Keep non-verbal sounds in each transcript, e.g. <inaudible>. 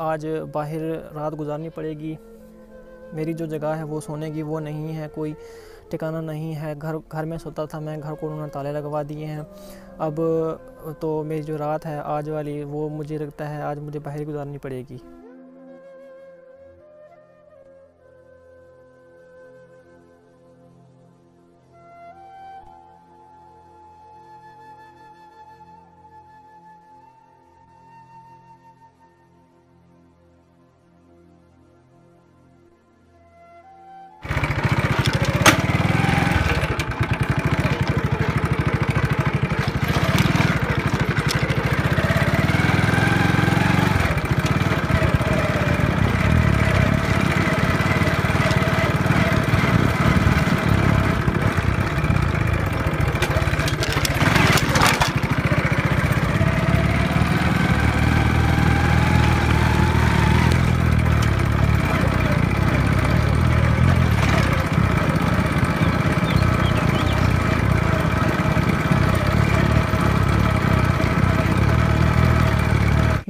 आज बाहर रात गुजारनी पड़ेगी मेरी जो जगह है वो सोने की वो नहीं है कोई ठिकाना नहीं है घर घर में सोता था मैं घर को उन्होंने ताले लगवा दिए हैं अब तो मेरी जो रात है आज वाली वो मुझे लगता है आज मुझे बाहर गुजारनी पड़ेगी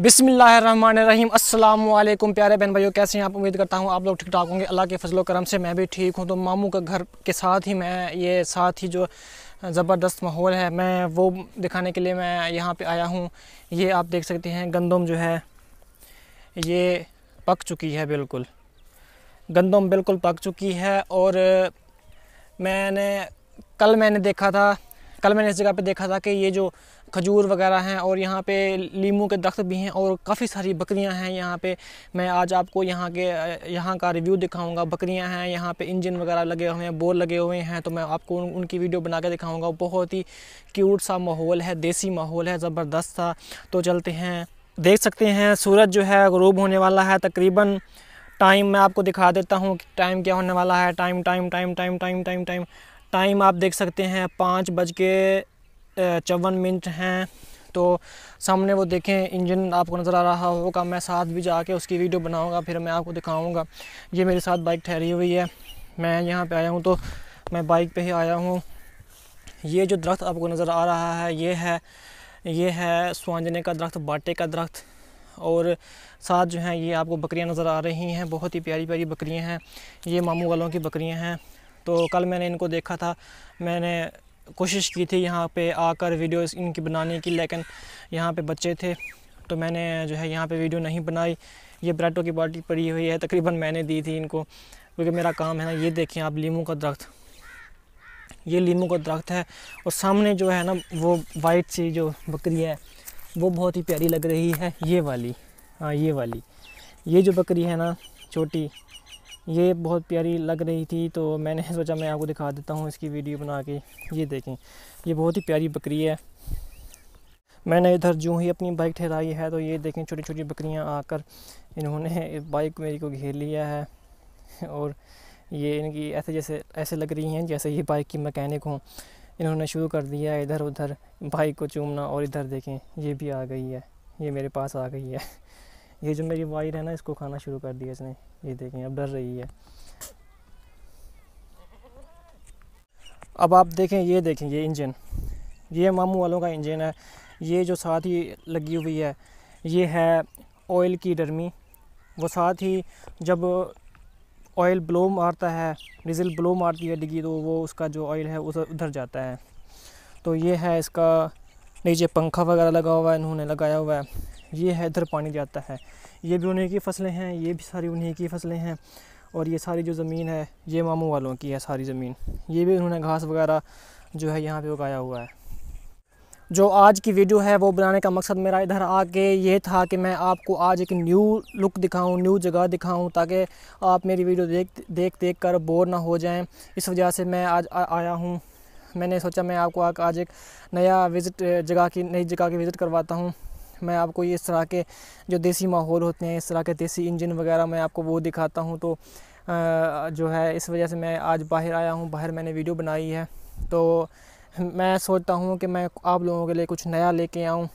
बिसमीम अल्लाम प्यारे बहन भाइयों कैसे हैं आप उम्मीद करता हूँ आप लोग ठीक ठाक होंगे अल्लाह के फजलो करम से मैं भी ठीक हूँ तो मामू के घर के साथ ही मैं ये साथ ही जो ज़बरदस्त माहौल है मैं वो दिखाने के लिए मैं यहाँ पे आया हूँ ये आप देख सकते हैं गंदम जो है ये पक चुकी है बिल्कुल गंदम बिल्कुल पक चुकी है और मैंने कल मैंने देखा था कल मैंने इस जगह पर देखा था कि ये जो खजूर वगैरह हैं और यहाँ पे लीमू के दख्त भी हैं और काफ़ी सारी बकरियाँ हैं यहाँ पे मैं आज आपको यहाँ के यहाँ का रिव्यू दिखाऊंगा बकरियाँ हैं यहाँ पे इंजन वगैरह लगे हुए हैं बोर लगे हुए हैं तो मैं आपको उन, उनकी वीडियो बना के दिखाऊँगा बहुत ही क्यूट सा माहौल है देसी माहौल है ज़बरदस्त था तो चलते हैं देख सकते हैं सूरज जो है गरूब होने वाला है तकरीबन टाइम मैं आपको दिखा देता हूँ कि टाइम क्या होने वाला है time time time time time time time time आप देख सकते हैं पाँच बज के चौवन मिनट हैं तो सामने वो देखें इंजन आपको नज़र आ रहा होगा मैं साथ भी जाके उसकी वीडियो बनाऊंगा फिर मैं आपको दिखाऊंगा ये मेरे साथ बाइक ठहरी हुई है मैं यहाँ पे आया हूँ तो मैं बाइक पे ही आया हूँ ये जो दरख्त आपको नज़र आ रहा है ये है ये है सुहांजने का दरख्त बाटे का दरख्त और साथ जो है ये आपको बकरियाँ नज़र आ रही हैं बहुत ही प्यारी प्यारी बकरियाँ हैं ये मामू वालों की बकरियाँ हैं तो कल मैंने इनको देखा था मैंने कोशिश की थी यहाँ पे आकर वीडियोस इनकी बनाने की लेकिन यहाँ पे बच्चे थे तो मैंने जो है यहाँ पे वीडियो नहीं बनाई ये ब्रेटो की बाल्टी पड़ी हुई है तकरीबन मैंने दी थी इनको क्योंकि मेरा काम है ना ये देखें आप लीमू का दरख्त ये लीमू का दरख्त है और सामने जो है ना वो वाइट सी जो बकरी है वो बहुत ही प्यारी लग रही है ये वाली हाँ ये वाली ये जो बकरी है ना छोटी ये बहुत प्यारी लग रही थी तो मैंने <laughs> सोचा मैं आपको दिखा देता हूँ इसकी वीडियो बना के ये देखें ये बहुत ही प्यारी बकरी है मैंने इधर जो ही अपनी बाइक ठहराई है तो ये देखें छोटी छोटी बकरियाँ आकर इन्होंने बाइक मेरी को घेर लिया है और ये इनकी ऐसे जैसे ऐसे लग रही हैं जैसे ये बाइक की मैकेनिक हों इन्होंने शुरू कर दिया है इधर उधर बाइक को चूमना और इधर देखें ये भी आ गई है ये मेरे पास आ गई है ये जो मेरी वायर है ना इसको खाना शुरू कर दिया इसने ये देखें अब डर रही है अब आप देखें ये देखें ये इंजन ये मामू वालों का इंजन है ये जो साथ ही लगी हुई है ये है ऑयल की डरमी वो साथ ही जब ऑयल ब्लो मारता है डीजल ब्लो मारती है डिगी तो वो उसका जो ऑयल है उधर उधर जाता है तो ये है इसका नीचे पंखा वगैरह लगा हुआ है इन्होंने लगाया हुआ है ये है इधर पानी जाता है ये भी उन्हीं की फसलें हैं ये भी सारी उन्हीं की फसलें हैं और ये सारी जो ज़मीन है ये मामू वालों की है सारी ज़मीन ये भी उन्होंने घास वगैरह जो है यहाँ पे उगाया हुआ है जो आज की वीडियो है वो बनाने का मकसद मेरा इधर आके ये था कि मैं आपको आज एक न्यू लुक दिखाऊं न्यू जगह दिखाऊं ताकि आप मेरी वीडियो देख देख देख कर बोर ना हो जाएं इस वजह से मैं आज आ, आया हूँ मैंने सोचा मैं आपको आज एक नया विज़िट जगह की नई जगह की विज़िट करवाता हूँ मैं आपको इस तरह के जो देसी माहौल होते हैं इस तरह के देसी इंजन वगैरह मैं आपको वो दिखाता हूँ तो जो है इस वजह से मैं आज बाहर आया हूँ बाहर मैंने वीडियो बनाई है तो मैं सोचता हूँ कि मैं आप लोगों के लिए कुछ नया लेके आऊँ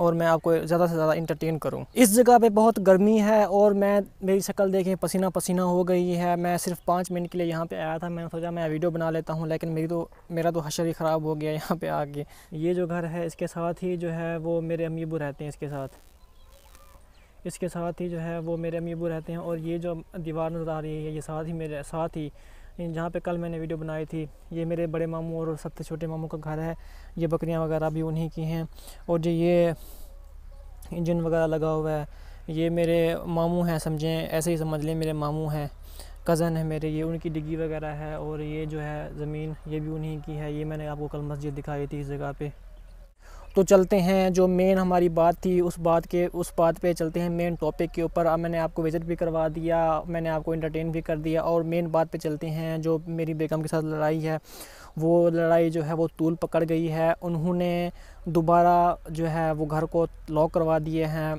और मैं आपको ज़्यादा से ज़्यादा इंटरटेन करूँ इस जगह पे बहुत गर्मी है और मैं मेरी शक्ल देखें पसीना पसीना हो गई है मैं सिर्फ पाँच मिनट के लिए यहाँ पे आया था मैंने सोचा मैं वीडियो बना लेता हूँ लेकिन मेरी तो मेरा तो हशर ही ख़राब हो गया यहाँ पर आके ये जो घर है इसके साथ ही जो है वो मेरे अमीबू रहते हैं इसके साथ इसके साथ ही जो है वो मेरे अमीबू रहते हैं और ये जो दीवार नज़र आ रही है ये साथ ही मेरे साथ ही जहाँ पे कल मैंने वीडियो बनाई थी ये मेरे बड़े मामू और सबसे छोटे मामू का घर है ये बकरियाँ वगैरह भी उन्हीं की हैं और जो ये इंजन वगैरह लगा हुआ है ये मेरे मामू हैं समझें ऐसे ही समझ लें मेरे मामू हैं कज़न है मेरे ये उनकी डिग्गी वगैरह है और ये जो है ज़मीन ये भी उन्हीं की है ये मैंने आपको कल मस्जिद दिखाई थी इस जगह पर तो चलते हैं जो मेन हमारी बात थी उस बात के उस बात पे चलते हैं मेन टॉपिक के ऊपर अब मैंने आपको विजिट भी करवा दिया मैंने आपको इंटरटेन भी कर दिया और मेन बात पे चलते हैं जो मेरी बेगम के साथ लड़ाई है वो लड़ाई जो है वो तूल पकड़ गई है उन्होंने दोबारा जो है वो घर को लॉक करवा दिए हैं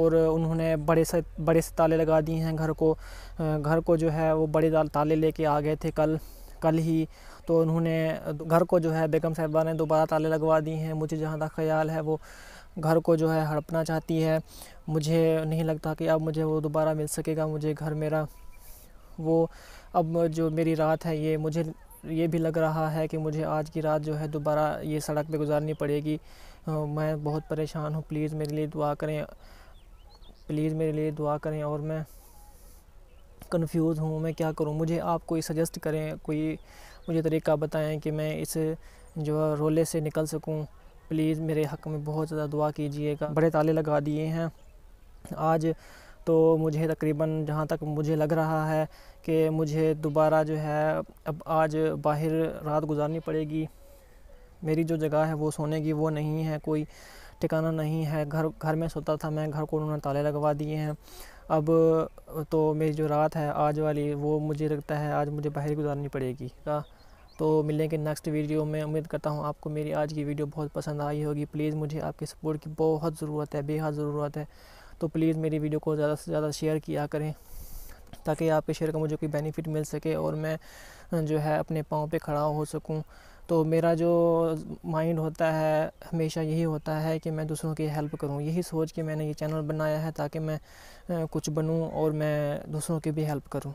और उन्होंने बड़े से बड़े से ताले लगा दिए हैं घर को घर को जो है वो बड़े ताले लेके आ गए थे कल कल ही तो उन्होंने घर को जो है बेगम साहिबा ने दोबारा ताले लगवा दी हैं मुझे जहाँ तक ख्याल है वो घर को जो है हड़पना चाहती है मुझे नहीं लगता कि अब मुझे वो दोबारा मिल सकेगा मुझे घर मेरा वो अब जो मेरी रात है ये मुझे ये भी लग रहा है कि मुझे आज की रात जो है दोबारा ये सड़क पे गुजारनी पड़ेगी मैं बहुत परेशान हूँ प्लीज़ मेरे लिए दुआ करें प्लीज़ मेरे लिए दुआ करें और मैं कंफ्यूज हूँ मैं क्या करूँ मुझे आप कोई सजेस्ट करें कोई मुझे तरीका बताएं कि मैं इस जो रोले से निकल सकूं प्लीज़ मेरे हक़ में बहुत ज़्यादा दुआ कीजिएगा बड़े ताले लगा दिए हैं आज तो मुझे तकरीबन जहाँ तक मुझे लग रहा है कि मुझे दोबारा जो है अब आज बाहर रात गुजारनी पड़ेगी मेरी जो जगह है वो सोने की वो नहीं है कोई ठिकाना नहीं है घर घर में सोता था मैं घर को उन्होंने ताले लगवा दिए हैं अब तो मेरी जो रात है आज वाली वो मुझे लगता है आज मुझे बाहर गुजारनी पड़ेगी का हाँ, तो मिलेंगे नेक्स्ट वीडियो में उम्मीद करता हूँ आपको मेरी आज की वीडियो बहुत पसंद आई होगी प्लीज़ मुझे आपके सपोर्ट की बहुत ज़रूरत है बेहद ज़रूरत है तो प्लीज़ मेरी वीडियो को ज़्यादा से ज़्यादा शेयर किया करें ताकि आपके शेयर का मुझे कोई बेनिफिट मिल सके और मैं जो है अपने पाँव पर खड़ा हो सकूँ तो मेरा जो माइंड होता है हमेशा यही होता है कि मैं दूसरों की हेल्प करूं यही सोच के मैंने ये चैनल बनाया है ताकि मैं कुछ बनूं और मैं दूसरों की भी हेल्प करूं